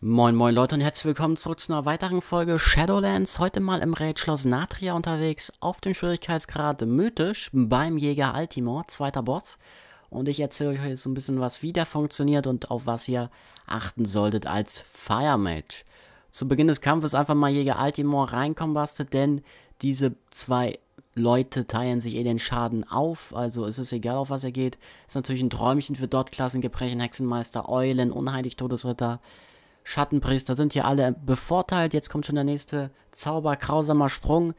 Moin moin Leute und herzlich willkommen zurück zu einer weiteren Folge Shadowlands. Heute mal im Raid Schloss Natria unterwegs auf dem Schwierigkeitsgrad mythisch beim Jäger Altimor, zweiter Boss. Und ich erzähle euch jetzt so ein bisschen was, wieder funktioniert und auf was ihr achten solltet als Fire Mage. Zu Beginn des Kampfes einfach mal Jäger Altimor reinkombastet, denn diese zwei Leute teilen sich eh den Schaden auf, also ist es egal, auf was er geht. Ist natürlich ein Träumchen für Dot-Klassen, Gebrechen, Hexenmeister, Eulen, Unheilig, Todesritter, Schattenpriester sind hier alle bevorteilt. Jetzt kommt schon der nächste Zauber, grausamer Sprung.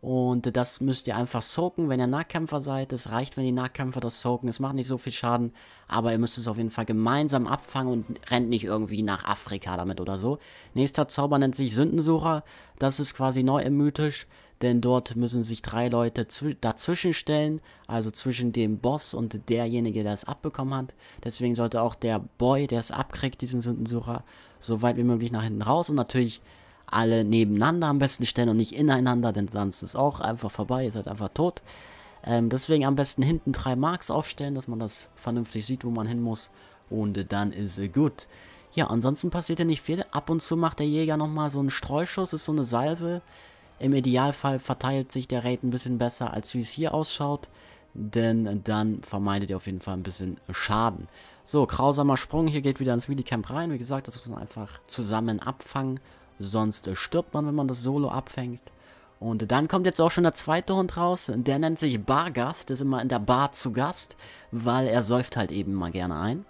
Und das müsst ihr einfach soaken, wenn ihr Nahkämpfer seid. Es reicht, wenn die Nahkämpfer das soaken. Es macht nicht so viel Schaden, aber ihr müsst es auf jeden Fall gemeinsam abfangen und rennt nicht irgendwie nach Afrika damit oder so. Nächster Zauber nennt sich Sündensucher. Das ist quasi neu im Mythisch denn dort müssen sich drei Leute dazwischen stellen, also zwischen dem Boss und derjenige, der es abbekommen hat. Deswegen sollte auch der Boy, der es abkriegt, diesen Sündensucher, so weit wie möglich nach hinten raus und natürlich alle nebeneinander am besten stellen und nicht ineinander, denn sonst ist auch einfach vorbei, ihr seid einfach tot. Ähm, deswegen am besten hinten drei Marks aufstellen, dass man das vernünftig sieht, wo man hin muss und dann ist es gut. Ja, ansonsten passiert ja nicht viel. Ab und zu macht der Jäger nochmal so einen Streuschuss, ist so eine Salve. Im Idealfall verteilt sich der Raid ein bisschen besser, als wie es hier ausschaut, denn dann vermeidet ihr auf jeden Fall ein bisschen Schaden. So, grausamer Sprung, hier geht wieder ins Camp rein. Wie gesagt, das muss man einfach zusammen abfangen, sonst stirbt man, wenn man das Solo abfängt. Und dann kommt jetzt auch schon der zweite Hund raus. Der nennt sich Bargast, ist immer in der Bar zu Gast, weil er säuft halt eben mal gerne ein.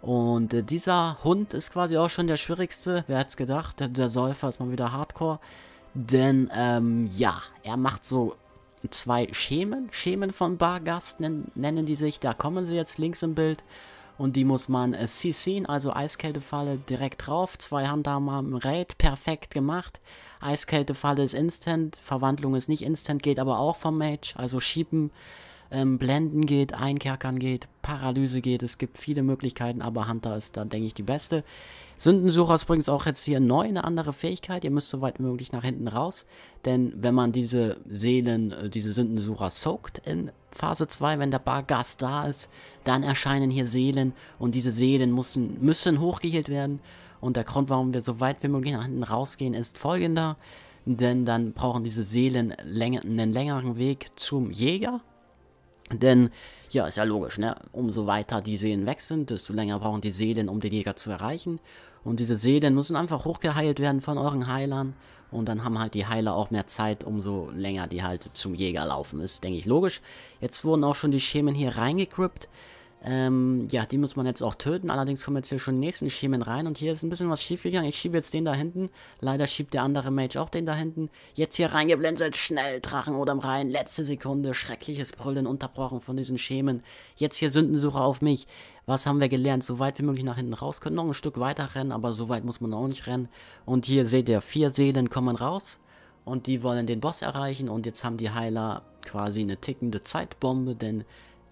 Und dieser Hund ist quasi auch schon der schwierigste. Wer hätte es gedacht? Der Säufer ist mal wieder Hardcore. Denn, ähm, ja, er macht so zwei Schemen. Schemen von Bargast nennen, nennen die sich. Da kommen sie jetzt links im Bild. Und die muss man äh, CCen, also Eiskältefalle direkt drauf. Zwei Handhammer im Raid, perfekt gemacht. Eiskältefalle ist instant, Verwandlung ist nicht instant, geht aber auch vom Mage, also schieben ähm, Blenden geht, Einkerkern geht, Paralyse geht. Es gibt viele Möglichkeiten, aber Hunter ist da, denke ich, die beste. Sündensucher ist übrigens auch jetzt hier neu eine andere Fähigkeit. Ihr müsst so weit wie möglich nach hinten raus. Denn wenn man diese Seelen, äh, diese Sündensucher soakt in Phase 2, wenn der Bargast da ist, dann erscheinen hier Seelen. Und diese Seelen müssen, müssen hochgeheilt werden. Und der Grund, warum wir so weit wie möglich nach hinten rausgehen, ist folgender. Denn dann brauchen diese Seelen länger, einen längeren Weg zum Jäger denn, ja, ist ja logisch, ne? Umso weiter die Seelen weg sind, desto länger brauchen die Seelen, um den Jäger zu erreichen. Und diese Seelen müssen einfach hochgeheilt werden von euren Heilern. Und dann haben halt die Heiler auch mehr Zeit, umso länger die halt zum Jäger laufen. Ist, denke ich, logisch. Jetzt wurden auch schon die Schemen hier reingekrippt. Ähm, ja, die muss man jetzt auch töten. Allerdings kommen jetzt hier schon die nächsten Schemen rein. Und hier ist ein bisschen was schief gegangen. Ich schiebe jetzt den da hinten. Leider schiebt der andere Mage auch den da hinten. Jetzt hier reingeblendet. Schnell, Drachen oder rein. Letzte Sekunde. Schreckliches Brüllen unterbrochen von diesen Schemen. Jetzt hier Sündensuche auf mich. Was haben wir gelernt? So weit wie möglich nach hinten raus. Können noch ein Stück weiter rennen, aber so weit muss man auch nicht rennen. Und hier seht ihr, vier Seelen kommen raus. Und die wollen den Boss erreichen. Und jetzt haben die Heiler quasi eine tickende Zeitbombe, denn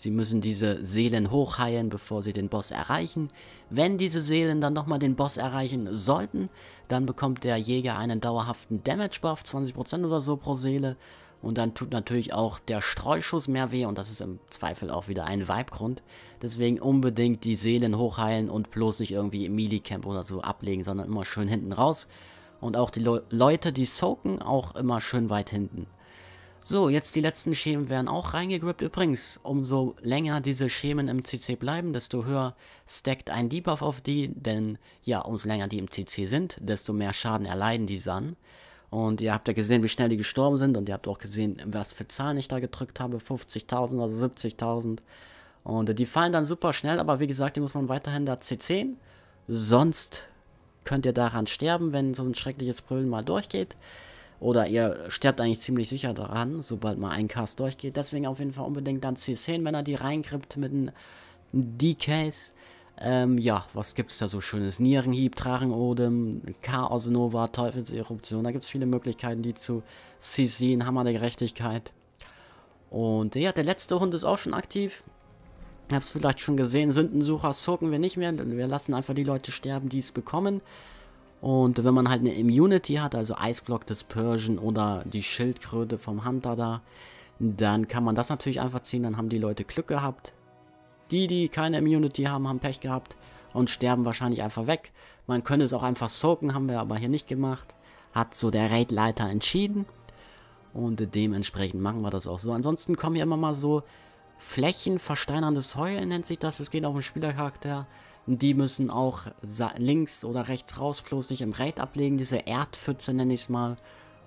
Sie müssen diese Seelen hochheilen, bevor sie den Boss erreichen. Wenn diese Seelen dann nochmal den Boss erreichen sollten, dann bekommt der Jäger einen dauerhaften Damage-Buff, 20% oder so pro Seele. Und dann tut natürlich auch der Streuschuss mehr weh und das ist im Zweifel auch wieder ein Vibe-Grund. Deswegen unbedingt die Seelen hochheilen und bloß nicht irgendwie im Melee-Camp oder so ablegen, sondern immer schön hinten raus. Und auch die Le Leute, die soaken, auch immer schön weit hinten. So, jetzt die letzten Schemen werden auch reingegrippt. Übrigens, umso länger diese Schemen im CC bleiben, desto höher stackt ein Debuff auf die, denn ja, umso länger die im CC sind, desto mehr Schaden erleiden die dann. Und ihr habt ja gesehen, wie schnell die gestorben sind und ihr habt auch gesehen, was für Zahlen ich da gedrückt habe, 50.000, also 70.000. Und die fallen dann super schnell, aber wie gesagt, die muss man weiterhin da CCen, sonst könnt ihr daran sterben, wenn so ein schreckliches Brüllen mal durchgeht. Oder ihr sterbt eigentlich ziemlich sicher daran, sobald mal ein Cast durchgeht. Deswegen auf jeden Fall unbedingt dann C10, wenn er die reingrippt mit einem d Ähm, ja, was gibt es da so schönes? Nierenhieb, Drachenodem, Chaos Nova, Teufelseruption. Da gibt es viele Möglichkeiten, die zu CCen. Hammer der Gerechtigkeit. Und ja, der letzte Hund ist auch schon aktiv. Ihr habt es vielleicht schon gesehen, Sündensucher zocken wir nicht mehr. Wir lassen einfach die Leute sterben, die es bekommen. Und wenn man halt eine Immunity hat, also Eisblock des Persian oder die Schildkröte vom Hunter da, dann kann man das natürlich einfach ziehen, dann haben die Leute Glück gehabt. Die, die keine Immunity haben, haben Pech gehabt und sterben wahrscheinlich einfach weg. Man könnte es auch einfach soaken, haben wir aber hier nicht gemacht. Hat so der Raid-Leiter entschieden. Und dementsprechend machen wir das auch so. Ansonsten kommen hier immer mal so Flächen versteinerndes Heulen nennt sich das. Es geht auf den Spielercharakter die müssen auch links oder rechts raus, bloß nicht im Raid ablegen. Diese Erdpfütze nenne ich es mal.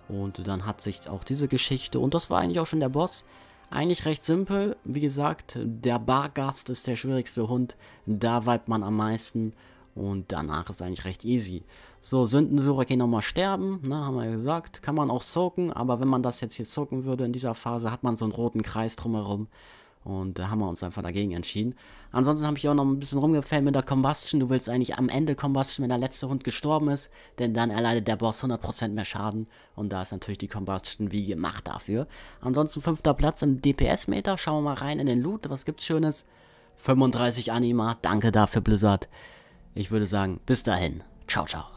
Und dann hat sich auch diese Geschichte. Und das war eigentlich auch schon der Boss. Eigentlich recht simpel. Wie gesagt, der Bargast ist der schwierigste Hund. Da weibt man am meisten. Und danach ist eigentlich recht easy. So, Sündensucher gehen nochmal sterben, ne, haben wir ja gesagt. Kann man auch soaken, aber wenn man das jetzt hier soaken würde in dieser Phase, hat man so einen roten Kreis drumherum. Und da haben wir uns einfach dagegen entschieden. Ansonsten habe ich auch noch ein bisschen rumgefällt mit der Combustion. Du willst eigentlich am Ende Combustion, wenn der letzte Hund gestorben ist, denn dann erleidet der Boss 100% mehr Schaden. Und da ist natürlich die Combustion wie gemacht dafür. Ansonsten fünfter Platz im DPS-Meter. Schauen wir mal rein in den Loot. Was gibt's Schönes? 35 Anima. Danke dafür, Blizzard. Ich würde sagen, bis dahin. Ciao, ciao.